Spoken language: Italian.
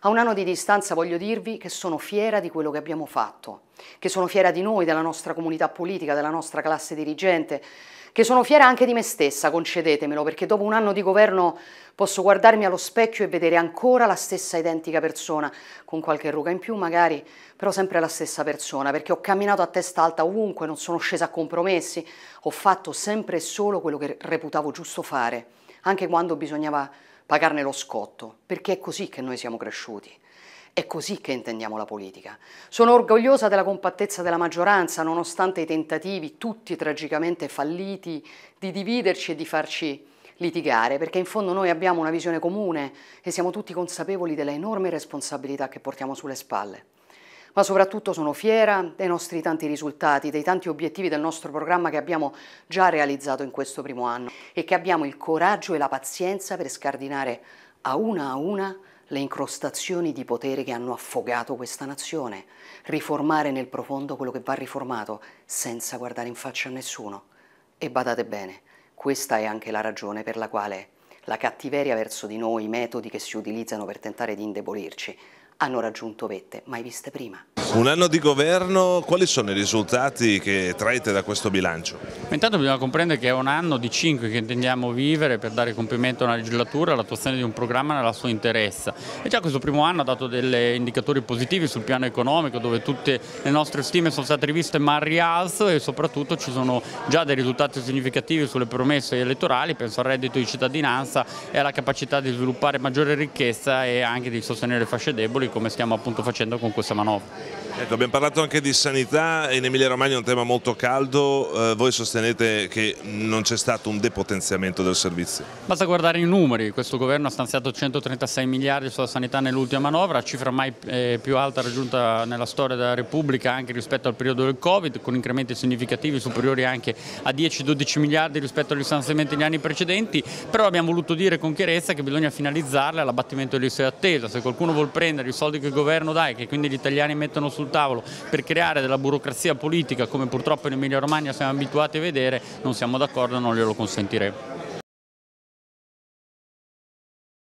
A un anno di distanza voglio dirvi che sono fiera di quello che abbiamo fatto, che sono fiera di noi, della nostra comunità politica, della nostra classe dirigente, che sono fiera anche di me stessa, concedetemelo, perché dopo un anno di governo posso guardarmi allo specchio e vedere ancora la stessa identica persona, con qualche ruga in più magari, però sempre la stessa persona, perché ho camminato a testa alta ovunque, non sono scesa a compromessi, ho fatto sempre e solo quello che reputavo giusto fare, anche quando bisognava pagarne lo scotto, perché è così che noi siamo cresciuti. È così che intendiamo la politica. Sono orgogliosa della compattezza della maggioranza, nonostante i tentativi, tutti tragicamente falliti, di dividerci e di farci litigare, perché in fondo noi abbiamo una visione comune e siamo tutti consapevoli della enorme responsabilità che portiamo sulle spalle ma soprattutto sono fiera dei nostri tanti risultati, dei tanti obiettivi del nostro programma che abbiamo già realizzato in questo primo anno e che abbiamo il coraggio e la pazienza per scardinare a una a una le incrostazioni di potere che hanno affogato questa nazione, riformare nel profondo quello che va riformato senza guardare in faccia a nessuno. E badate bene, questa è anche la ragione per la quale la cattiveria verso di noi, i metodi che si utilizzano per tentare di indebolirci, hanno raggiunto vette mai viste prima. Un anno di governo, quali sono i risultati che traete da questo bilancio? Intanto bisogna comprendere che è un anno di cinque che intendiamo vivere per dare compimento a una legislatura, e all'attuazione di un programma nella sua interessa. E già questo primo anno ha dato degli indicatori positivi sul piano economico, dove tutte le nostre stime sono state riviste ma al rialzo e soprattutto ci sono già dei risultati significativi sulle promesse elettorali, penso al reddito di cittadinanza e alla capacità di sviluppare maggiore ricchezza e anche di sostenere fasce deboli come stiamo appunto facendo con questa manovra. Ecco, abbiamo parlato anche di sanità, in Emilia Romagna è un tema molto caldo, eh, voi sostenete che non c'è stato un depotenziamento del servizio? Basta guardare i numeri, questo governo ha stanziato 136 miliardi sulla sanità nell'ultima manovra, cifra mai eh, più alta raggiunta nella storia della Repubblica anche rispetto al periodo del Covid, con incrementi significativi superiori anche a 10-12 miliardi rispetto agli stanziamenti degli anni precedenti, però abbiamo voluto dire con chiarezza che bisogna finalizzarle all'abbattimento delle liste d'attesa, se qualcuno vuol prendere i soldi che il governo dà e che quindi gli italiani mettono sul sul tavolo per creare della burocrazia politica come purtroppo in Emilia Romagna siamo abituati a vedere, non siamo d'accordo e non glielo consentiremo.